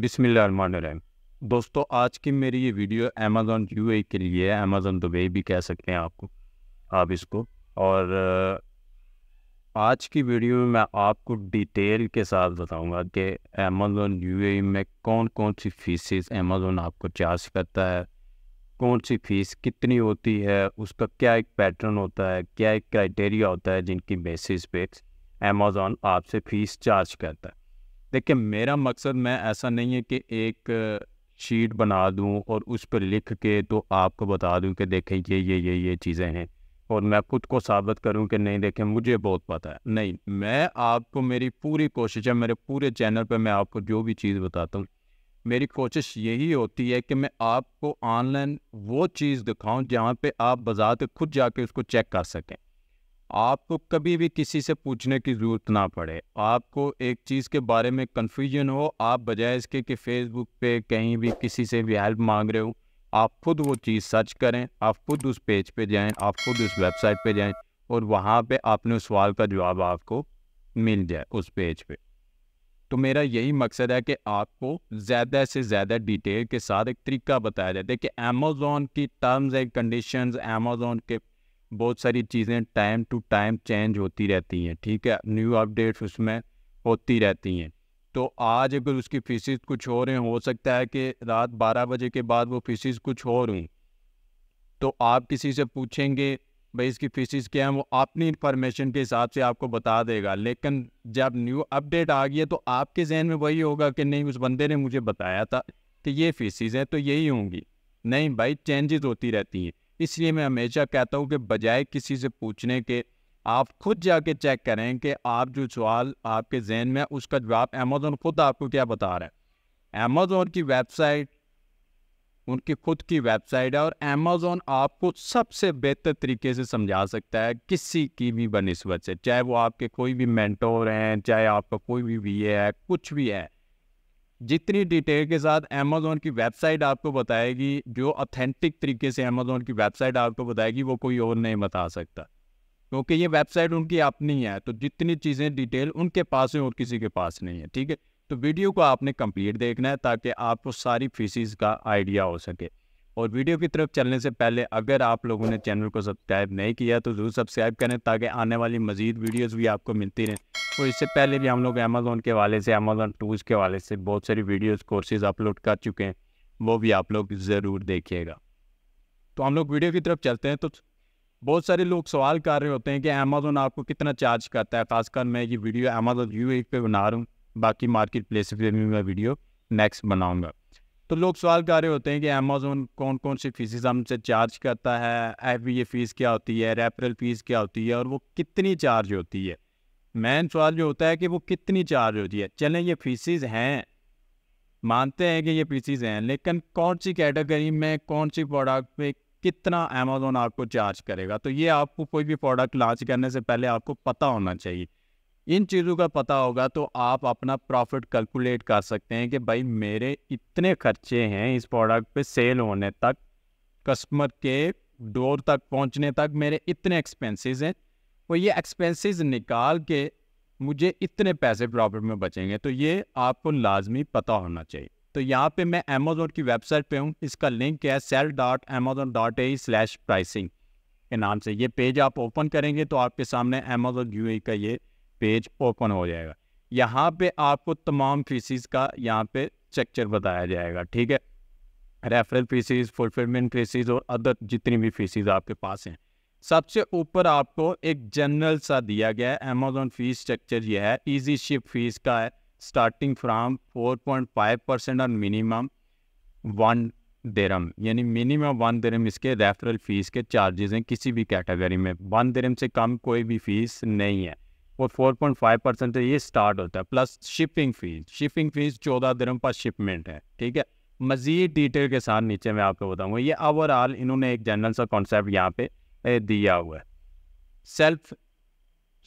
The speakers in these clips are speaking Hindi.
बिसमीम दोस्तों आज की मेरी ये वीडियो अमेज़ोन यू के लिए है अमेज़ोन दुबई भी कह सकते हैं आपको आप इसको और आज की वीडियो में मैं आपको डिटेल के साथ बताऊंगा कि अमेज़ोन यू में कौन कौन सी फीसेस अमेज़ोन आपको चार्ज करता है कौन सी फ़ीस कितनी होती है उसका क्या एक पैटर्न होता है क्या एक क्राइटेरिया होता है जिनकी बेसिस पे अमेज़ोन आपसे फ़ीस चार्ज करता है देखिए मेरा मकसद मैं ऐसा नहीं है कि एक शीट बना दूं और उस पर लिख के तो आपको बता दूं कि देखें ये ये ये ये चीज़ें हैं और मैं खुद को साबित करूं कि नहीं देखें मुझे बहुत पता है नहीं मैं आपको मेरी पूरी कोशिश है मेरे पूरे चैनल पर मैं आपको जो भी चीज़ बताता हूँ मेरी कोशिश यही होती है कि मैं आपको ऑनलाइन वो चीज़ दिखाऊं जहाँ पे आप बाजार खुद जाके उसको चेक कर सकें आपको कभी भी किसी से पूछने की ज़रूरत ना पड़े आपको एक चीज़ के बारे में कन्फ्यूजन हो आप बजाय इसके कि फेसबुक पे कहीं भी किसी से भी हेल्प मांग रहे हो आप खुद वो चीज़ सर्च करें आप खुद उस पेज पे जाएं आप खुद उस वेबसाइट पे जाएं और वहाँ पे आपने उस सवाल का जवाब आपको मिल जाए उस पेज पे तो मेरा यही मकसद है कि आपको ज़्यादा से ज़्यादा डिटेल के साथ एक तरीका बताया जाए कि अमेज़ोन की टर्म्स एंड कंडीशंस अमेज़ोन के बहुत सारी चीज़ें टाइम टू टाइम चेंज होती रहती हैं ठीक है न्यू अपडेट्स उसमें होती रहती हैं तो आज अगर उसकी फीसिस कुछ और हैं हो सकता है कि रात 12 बजे के बाद वो फीसिस कुछ और हूँ तो आप किसी से पूछेंगे भाई इसकी फीसिस क्या है वो अपनी इन्फॉर्मेशन के हिसाब से आपको बता देगा लेकिन जब न्यू अपडेट आ गई है तो आपके जहन में वही होगा कि नहीं उस बंदे ने मुझे बताया था कि ये फीसिस हैं तो यही होंगी नहीं भाई चेंजेस होती रहती हैं इसलिए मैं हमेशा कहता हूँ कि बजाय किसी से पूछने के आप खुद जाके चेक करें कि आप जो सवाल आपके जहन में उसका जवाब अमेज़ोन खुद आपको क्या बता रहा है अमेज़ोन की वेबसाइट उनकी खुद की वेबसाइट है और अमेज़ोन आपको सबसे बेहतर तरीके से समझा सकता है किसी की भी बनस्बत से चाहे वो आपके कोई भी मैंटोर हैं चाहे आपका कोई भी वी है कुछ भी है जितनी डिटेल के साथ अमेजोन की वेबसाइट आपको बताएगी जो ऑथेंटिक तरीके से अमेजोन की वेबसाइट आपको बताएगी वो कोई और नहीं बता सकता क्योंकि ये वेबसाइट उनकी अपनी है तो जितनी चीज़ें डिटेल उनके पास है और किसी के पास नहीं है ठीक है तो वीडियो को आपने कंप्लीट देखना है ताकि आपको सारी फीसिस का आइडिया हो सके और वीडियो की तरफ चलने से पहले अगर आप लोगों ने चैनल को सब्सक्राइब नहीं किया तो ज़रूर सब्सक्राइब करें ताकि आने वाली मज़ीद वीडियोज़ भी आपको मिलती रहें और इससे पहले भी हम लोग अमेज़ोन के वाले से अमेज़ोन टूल्स के वाले से बहुत सारी वीडियोज़ कोर्सेज़ अपलोड कर चुके हैं वो भी आप लोग ज़रूर देखिएगा तो हम लोग वीडियो की तरफ चलते हैं तो बहुत सारे लोग सवाल कर रहे होते हैं कि अमेज़ोन आपको कितना चार्ज करता है खासकर मैं ये वीडियो अमेज़ोन यू पे बना रहा हूँ बाकी मार्केट प्लेस पर भी मैं वीडियो नेक्स्ट बनाऊँगा तो लोग सवाल कर रहे होते हैं कि अमेजोन कौन कौन सी फीसिस हमसे चार्ज करता है एफ ये फ़ीस क्या होती है रेफरल फ़ीस क्या होती है और वो कितनी चार्ज होती है मेन सवाल जो होता है कि वो कितनी चार्ज होती है चलें ये फीसिस हैं मानते हैं कि ये फीसिस हैं लेकिन कौन सी कैटेगरी में कौन सी प्रोडक्ट में कितना अमेजोन आपको चार्ज करेगा तो ये आपको कोई भी प्रोडक्ट लॉन्च करने से पहले आपको पता होना चाहिए इन चीज़ों का पता होगा तो आप अपना प्रॉफिट कैलकुलेट कर सकते हैं कि भाई मेरे इतने खर्चे हैं इस प्रोडक्ट पे सेल होने तक कस्टमर के डोर तक पहुंचने तक मेरे इतने एक्सपेंसेस हैं और ये एक्सपेंसेस निकाल के मुझे इतने पैसे प्रॉफिट में बचेंगे तो ये आपको लाजमी पता होना चाहिए तो यहाँ पे मैं अमेजोन की वेबसाइट पे हूँ इसका लिंक है sell dot Amazon dot A slash pricing के नाम से ये पेज आप ओपन करेंगे तो आपके सामने अमेजोन यू का ये पेज ओपन हो जाएगा यहाँ पे आपको तमाम फीसिस का यहाँ पे स्ट्रक्चर बताया जाएगा ठीक है रेफरल फीसिस फुलफिलमेंट फीसिस और अदर जितनी भी फीसिस आपके पास हैं सबसे ऊपर आपको एक जनरल सा दिया गया है अमेजोन फीस स्ट्रक्चर यह है ईजी शिप फीस का है starting from four point five percent और मिनिमम वन देरम यानी मिनिमम वन देरम इसके रेफरल फीस के चार्जेस हैं किसी भी कैटेगरी में वन देरम से कम कोई भी फीस नहीं है वो 4.5 परसेंट ये स्टार्ट होता है plus shipping fee shipping fee चौदह दिनों पर शिपमेंट है ठीक है मज़ीद डिटेल के साथ नीचे मैं आपको बताऊंगा ये ओवरऑल इन्होंने एक जनरल सा कॉन्सेप्ट यहाँ पे दिया हुआ है सेल्फ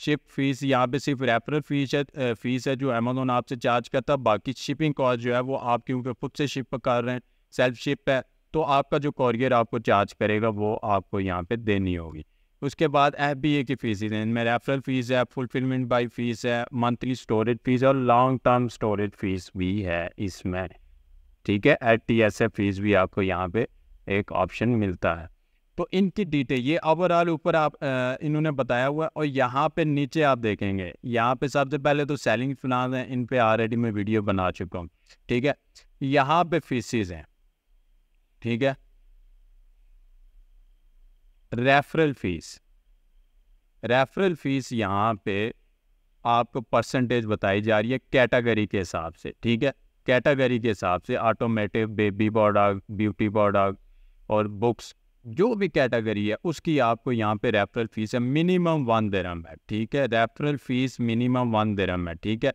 शिप फीस यहाँ पे सिर्फ रेफरल फीस है फीस है जो अमेजोन आपसे चार्ज करता है बाकी शिपिंग कॉस्ट जो है वो आप क्योंकि खुद से शिप कर रहे हैं सेल्फ शिप है तो आपका जो कॉरियर आपको चार्ज करेगा वो आपको यहाँ पे देनी होगी उसके बाद एफ बी ए की फ़ीस है इनमें रेफरल फ़ीस है फुलफिलमेंट बाई फ़ीस है मंथली स्टोरेज फ़ीस और लॉन्ग टर्म स्टोरेज फ़ीस भी है इसमें ठीक है एट टी एस एफ फ़ीस भी आपको यहाँ पे एक ऑप्शन मिलता है तो इनकी डिटेल ये ओवरऑल ऊपर आप आ, इन्होंने बताया हुआ है और यहाँ पे नीचे आप देखेंगे यहाँ पे सबसे पहले तो सेलिंग फिनांस है इन पे ऑलरेडी मैं वीडियो बना चुका हूँ ठीक है यहाँ पे फीसिस हैं ठीक है रेफरल फीस रेफरल फीस यहाँ पे आपको परसेंटेज बताई जा रही है कैटेगरी के हिसाब से ठीक है कैटेगरी के हिसाब से ऑटोमेटिव बेबी बॉडाग ब्यूटी बॉडाग और बुक्स जो भी कैटेगरी है उसकी आपको यहाँ पे रेफरल फीस है मिनिमम वन दरम है ठीक है referral fee minimum one dirham है ठीक है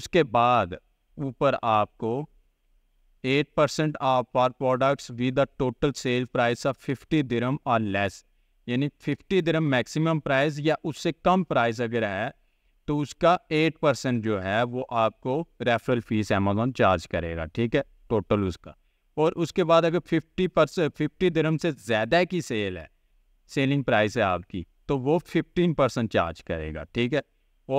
उसके बाद ऊपर आपको eight percent of our products with the total sale price of fifty dirham और लेस यानी फिफ्टी दरम मैक्सिमम प्राइस या उससे कम प्राइस अगर है तो उसका एट परसेंट जो है वो आपको रेफरल फीस अमेजोन चार्ज करेगा ठीक है टोटल उसका और उसके बाद अगर फिफ्टी परसेंट फिफ्टी दरम से ज़्यादा की सेल है सेलिंग प्राइस है आपकी तो वो फिफ्टीन परसेंट चार्ज करेगा ठीक है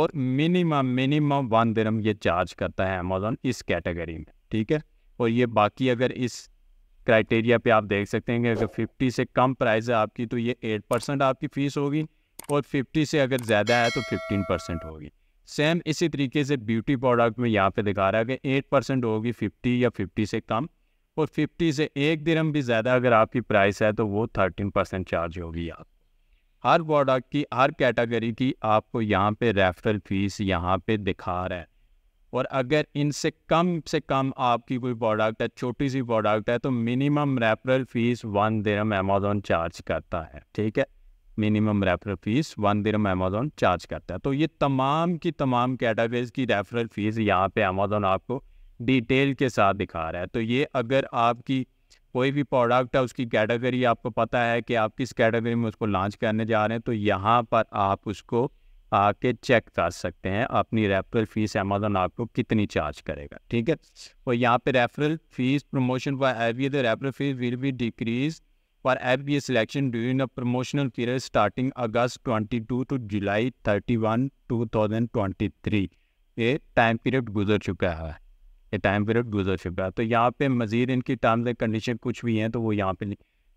और मिनिमम मिनिमम वन दरम ये चार्ज करता है अमेजोन इस कैटेगरी में ठीक है और ये बाकी अगर इस क्राइटेरिया पे आप देख सकते हैं कि अगर 50 से कम प्राइस है आपकी तो ये 8 परसेंट आपकी फ़ीस होगी और 50 से अगर ज़्यादा है तो 15 परसेंट होगी सेम इसी तरीके से ब्यूटी प्रोडक्ट में यहाँ पे दिखा रहा है कि 8 परसेंट होगी 50 या 50 से कम और 50 से एक दिन भी ज़्यादा अगर आपकी प्राइस है तो वो 13 परसेंट चार्ज होगी आप हर प्रोडक्ट की हर कैटेगरी की आपको यहाँ पर रेफरल फीस यहाँ पे दिखा रहा है और अगर इनसे कम से कम आपकी कोई प्रोडक्ट है छोटी सी प्रोडक्ट है तो minimum referral fee one dirham Amazon charge करता है ठीक है minimum referral fee one dirham Amazon charge करता है तो ये तमाम की तमाम कैटेगरीज की रेफरल फीस यहाँ पे अमेजोन आपको डिटेल के साथ दिखा रहा है तो ये अगर आपकी कोई भी प्रोडक्ट है उसकी कैटेगरी आपको पता है कि आप किस कैटेगरी में उसको लॉन्च करने जा रहे हैं तो यहाँ पर आप उसको आके चेक कर सकते हैं अपनी रेफरल फीस अमेजोन आपको कितनी चार्ज करेगा ठीक है और यहाँ पे referral fee promotion for every the referral fee will be decrease for every selection during the promotional period starting August 22 to July 31 2023 ये टाइम पीरियड गुजर चुका है ये टाइम पीरियड गुजर चुका है तो यहाँ पे मज़ीद इनकी टर्म्स एंड कंडीशन कुछ भी हैं तो वो यहाँ पे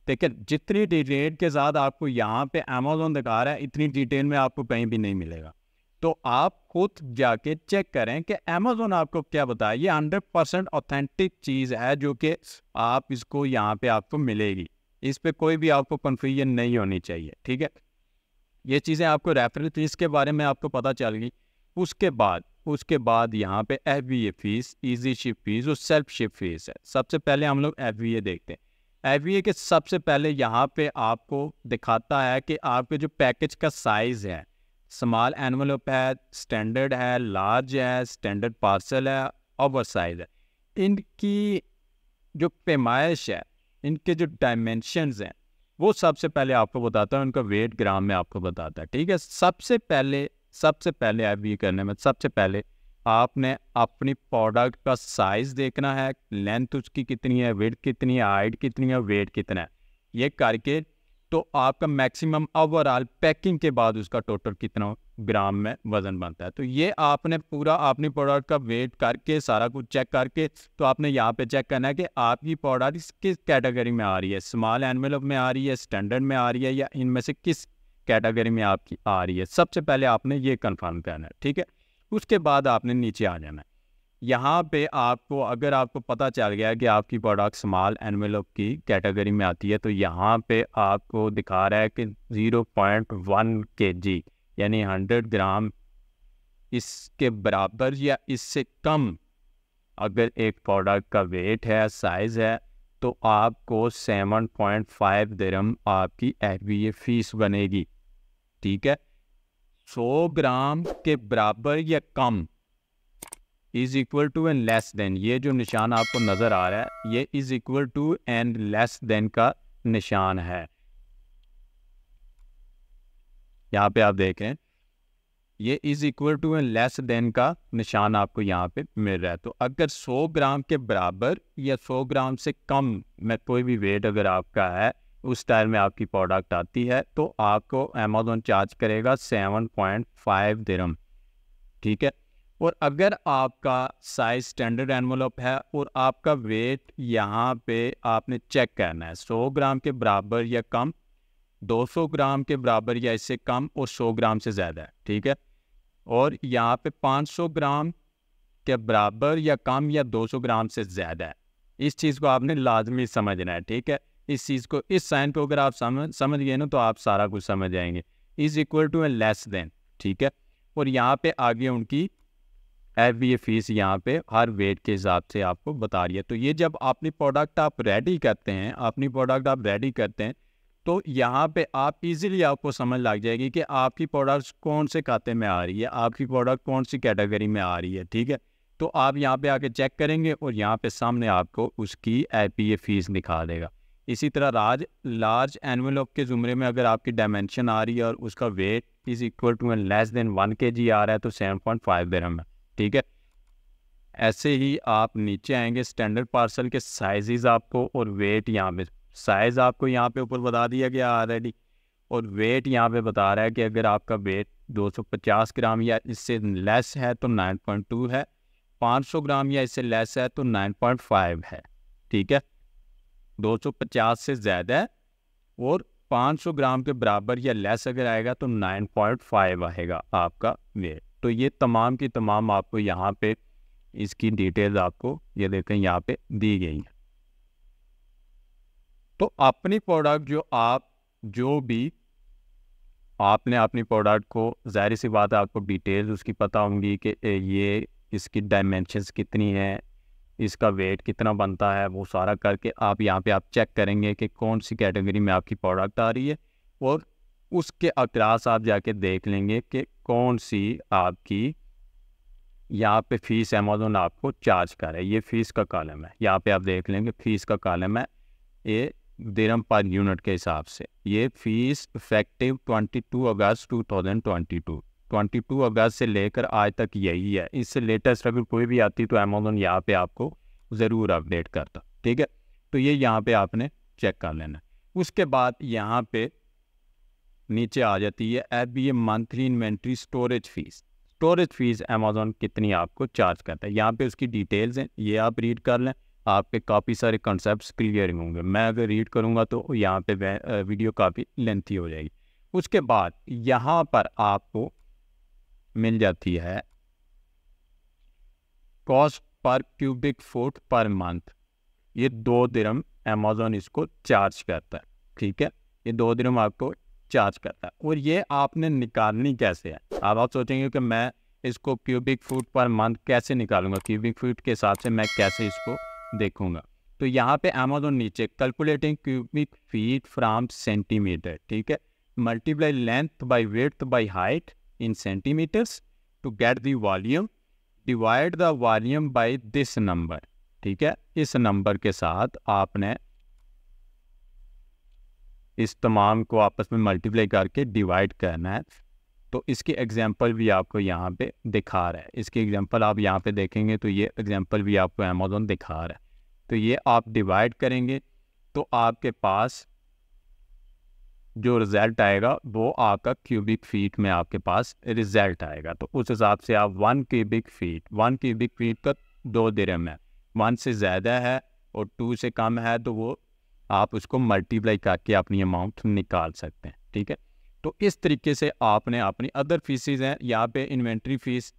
लेकिन जितनी डिटेल के साथ आपको यहाँ पे अमेजोन दिखा रहा है इतनी डिटेल में आपको कहीं भी नहीं मिलेगा तो आप खुद जाके चेक करें कि अमेजोन आपको क्या बताए ये हंड्रेड परसेंट ऑथेंटिक चीज़ है जो कि आप इसको यहाँ पे आपको मिलेगी इस पर कोई भी आपको कन्फ्यूजन नहीं होनी चाहिए ठीक है ये चीज़ें आपको रेफरल फीस के बारे में आपको पता चल गई उसके बाद उसके बाद यहाँ पे F fee easy ship fee और सेल्फ शिप फीस है सबसे पहले हम लोग एफ देखते हैं एफ के सबसे पहले यहाँ पे आपको दिखाता है कि आपके जो पैकेज का साइज़ है स्मॉल एनवलप है स्टैंडर्ड है लार्ज है स्टैंडर्ड पार्सल है ओवर साइज है इनकी जो पैमाइश है इनके जो डायमेंशनस हैं वो सबसे पहले आपको बताता है उनका वेट ग्राम में आपको बताता है ठीक है सबसे पहले सबसे पहले एफ करने में सबसे पहले आपने अपनी प्रोडक्ट का साइज देखना है लेंथ उसकी कितनी है वेट कितनी है हाइट कितनी है वेट कितना है ये करके तो आपका मैक्सिमम ओवरऑल पैकिंग के बाद उसका टोटल कितना ग्राम में वज़न बनता है तो ये आपने पूरा अपनी प्रोडक्ट का वेट करके सारा कुछ चेक करके तो आपने यहाँ पे चेक करना है कि आपकी प्रोडक्ट किस कैटेगरी में आ रही है स्मॉल एनवेलप में आ रही है स्टैंडर्ड में आ रही है या इनमें से किस कैटेगरी में आपकी आ रही है सबसे पहले आपने ये कन्फर्म करना है ठीक है उसके बाद आपने नीचे आ जाना है यहाँ पे आपको अगर आपको पता चल गया कि आपकी प्रोडक्ट स्मॉल एनवेल की कैटेगरी में आती है तो यहाँ पे आपको दिखा रहा है कि 0.1 पॉइंट यानी 100 ग्राम इसके बराबर या इससे कम अगर एक प्रोडक्ट का वेट है साइज़ है तो आपको 7.5 पॉइंट दिरम आपकी एफ फीस बनेगी ठीक है 100 ग्राम के बराबर या कम is equal to and less than ये जो निशान आपको नज़र आ रहा है ये is equal to and less than का निशान है यहां पे आप देखें ये is equal to and less than का निशान आपको यहां पे मिल रहा है तो अगर 100 ग्राम के बराबर या 100 ग्राम से कम में कोई भी वेट अगर आपका है उस टाइम में आपकी प्रोडक्ट आती है तो आपको अमेजोन चार्ज करेगा सेवन पॉइंट फाइव दिरम ठीक है और अगर आपका साइज स्टैंडर्ड एनवलप है और आपका वेट यहाँ पे आपने चेक करना है सौ ग्राम के बराबर या कम दो सौ ग्राम के बराबर या इससे कम और सौ ग्राम से ज़्यादा है ठीक है और यहाँ पे सौ ग्राम के बराबर या कम या दो सौ ग्राम से ज़्यादा है इस चीज़ को आपने लाजमी समझना है ठीक है इस चीज़ को इस साइन को अगर आप समझ समझ गए ना तो आप सारा कुछ समझ जाएंगे is equal to a less than ठीक है और यहाँ पे आगे उनकी एफ बी ए फीस यहाँ पे हर वेट के हिसाब से आपको बता रही है तो ये जब अपनी प्रोडक्ट आप रेडी करते हैं अपनी प्रोडक्ट आप रेडी करते हैं तो यहाँ पे आप इजीली आपको समझ लग जाएगी कि आपकी प्रोडक्ट कौन से खाते में आ रही है आपकी प्रोडक्ट कौन सी कैटेगरी में आ रही है ठीक है तो आप यहाँ पे आके चेक करेंगे और यहाँ पे सामने आपको उसकी एफ पी ए फीस दिखा देगा इसी तरह राज लार्ज एनवल के ज़ुमरे में अगर आपकी डायमेंशन आ रही है और उसका weight is equal to and less than one K G आ रहा है तो सेवन पॉइंट फाइव देरम है ठीक है ऐसे ही आप नीचे आएंगे स्टैंडर्ड पार्सल के साइजेस आपको और वेट यहाँ पे साइज़ आपको यहाँ पे ऊपर बता दिया गया ऑलरेडी और वेट यहाँ पे बता रहा है कि अगर आपका वेट दो ग्राम या इससे लेस है तो नाइन है पाँच ग्राम या इससे लेस है तो नाइन है ठीक है 250 से ज़्यादा है और 500 ग्राम के बराबर या लेस अगर आएगा तो 9.5 आएगा आपका वेट तो ये तमाम की तमाम आपको यहाँ पे इसकी डिटेल्स आपको ये देखें यहाँ पे दी गई है तो अपनी प्रोडक्ट जो आप जो भी आपने अपनी प्रोडक्ट को जाहिर सी बात है आपको डिटेल्स उसकी पता होंगी कि ये इसकी डायमेंशंस कितनी हैं इसका वेट कितना बनता है वो सारा करके आप यहाँ पे आप चेक करेंगे कि कौन सी कैटेगरी में आपकी प्रोडक्ट आ रही है और उसके अक्रास आप जाके देख लेंगे कि कौन सी आपकी यहाँ पे फ़ीस अमेजोन आपको चार्ज करे ये फ़ीस का कॉलम है यहाँ पे आप देख लेंगे फ़ीस का कॉलम है ये दिरम पर यूनिट के हिसाब से ये फ़ीस इफेक्टिव 22 अगस्त 2022 22 अगस्त से लेकर आज तक यही है इससे लेटेस्ट अगर कोई भी आती तो अमेजोन यहाँ पे आपको ज़रूर अपडेट करता ठीक है तो ये यहाँ पे आपने चेक कर लेना उसके बाद यहाँ पे नीचे आ जाती है एफ भी ये monthly inventory storage fee storage fee Amazon कितनी आपको चार्ज करता है यहाँ पे उसकी डिटेल्स हैं ये आप रीड कर लें आपके काफ़ी सारे कॉन्सेप्ट क्लियर होंगे मैं अगर रीड करूँगा तो यहाँ पे वीडियो काफ़ी लेंथी हो जाएगी उसके बाद यहाँ पर आपको मिल जाती है cost per cubic foot per month ये दो दिरम अमेजोन इसको चार्ज करता है ठीक है ये दो दिरम आपको चार्ज करता है और ये आपने निकालनी कैसे है अब आप सोचेंगे कि मैं इसको क्यूबिक फुट पर मंथ कैसे निकालूंगा क्यूबिक फुट के हिसाब से मैं कैसे इसको देखूंगा तो यहाँ पे अमेजोन नीचे calculating cubic feet from centimetre ठीक है multiply length by width by height in centimeters to get the volume divide the volume by this number ठीक है इस नंबर के साथ आपने इस तमाम को आपस में मल्टीप्लाई करके डिवाइड करना है तो इसकी एग्जांपल भी आपको यहाँ पे दिखा रहा है इसकी एग्जांपल आप यहाँ पे देखेंगे तो ये एग्जांपल भी आपको अमेजोन दिखा रहा है तो ये आप डिवाइड करेंगे तो आपके पास जो रिज़ल्ट आएगा वो आपका क्यूबिक फीट में आपके पास रिज़ल्ट आएगा तो उस हिसाब से आप one cubic feet one cubic feet का दो दिरम है वन से ज़्यादा है और टू से कम है तो वो आप उसको मल्टीप्लाई करके अपनी अमाउंट निकाल सकते हैं ठीक है तो इस तरीके से आपने अपनी अदर फीसेज हैं यहाँ पे इन्वेंट्री फीस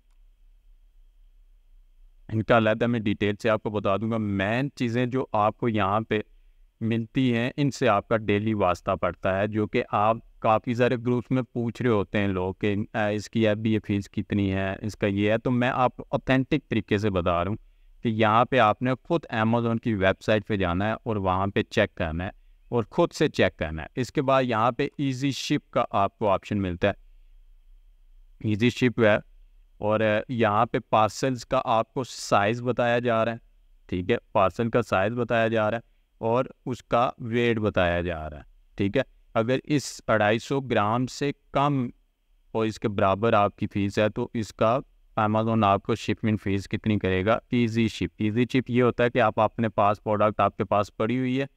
इनका अलहदा मैं डिटेल से आपको बता दूंगा मेन चीज़ें जो आपको यहाँ पे मिलती हैं इनसे आपका डेली वास्ता पड़ता है जो कि आप काफ़ी सारे ग्रुप्स में पूछ रहे होते हैं लोग कि इसकी एफ बी फीस कितनी है इसका ये है तो मैं आप ऑथेंटिक तरीके से बता रहा हूँ कि यहाँ पे आपने खुद अमेज़ोन की वेबसाइट पे जाना है और वहाँ पे चेक करना है और ख़ुद से चेक करना है इसके बाद यहाँ पे इजी शिप का आपको ऑप्शन मिलता है इजी शिप है और यहाँ पे पार्सल्स का आपको साइज़ बताया जा रहा है ठीक है पार्सल का साइज़ बताया जा रहा है और उसका वेट बताया जा रहा है ठीक है अगर इस अढ़ाई सौ ग्राम से कम और इसके बराबर आपकी फ़ीस है तो इसका अमेजोन आपको शिपमेंट फ़ीस कितनी करेगा इजी शिप इजी शिप ये होता है कि आप अपने पास प्रोडक्ट आपके पास पड़ी हुई है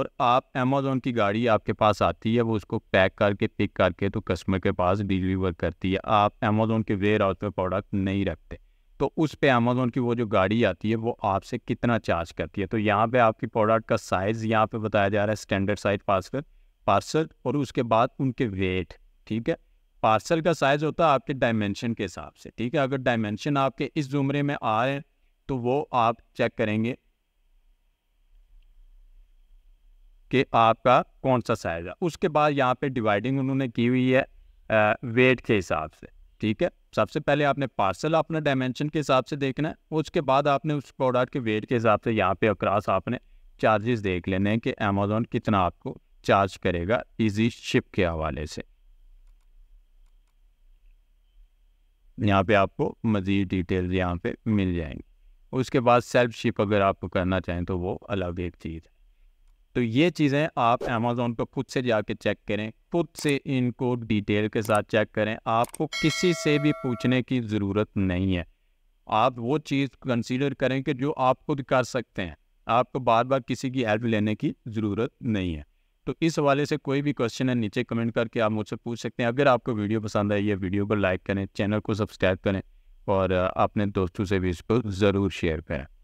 और आप अमेजोन की गाड़ी आपके पास आती है वो उसको पैक करके पिक करके तो कस्टमर के पास डिलीवर करती है आप अमेजोन के वेयर हाउस में प्रोडक्ट नहीं रखते तो उस पर अमेज़ोन की वो जो गाड़ी आती है वो आपसे कितना चार्ज करती है तो यहाँ पे आपकी प्रोडक्ट का साइज़ यहाँ पे बताया जा रहा है स्टैंडर्ड साइज पार्सल पार्सल और उसके बाद उनके वेट ठीक है पार्सल का साइज़ होता है आपके डायमेंशन के हिसाब से ठीक है अगर डायमेंशन आपके इस जुमरे में आ रहे हैं तो वो आप चेक करेंगे कि आपका कौन सा साइज़ है उसके बाद यहाँ पे डिवाइडिंग उन्होंने की हुई है वेट के हिसाब से ठीक है सबसे पहले आपने पार्सल अपने डायमेंशन के हिसाब से देखना है उसके बाद आपने उस प्रोडक्ट के वेट के हिसाब से यहाँ पे अक्रॉस आपने चार्जेस देख लेने हैं कि अमेजोन कितना आपको चार्ज करेगा इजी शिप के हवाले से यहाँ पे आपको मज़ीद डिटेल्स यहाँ पे मिल जाएंगे उसके बाद सेल्फ शिप अगर आप करना चाहें तो वो अलग एक चीज़ है तो ये चीज़ें आप अमेज़ोन पर खुद से जाके चेक करें खुद से इनको डिटेल के साथ चेक करें आपको किसी से भी पूछने की ज़रूरत नहीं है आप वो चीज़ कंसीडर करें कि जो आप खुद कर सकते हैं आपको बार बार किसी की हेल्प लेने की ज़रूरत नहीं है तो इस हवाले से कोई भी क्वेश्चन है नीचे कमेंट करके आप मुझसे पूछ सकते हैं अगर आपको वीडियो पसंद आई है वीडियो को लाइक करें चैनल को सब्सक्राइब करें और अपने दोस्तों से भी इसको ज़रूर शेयर करें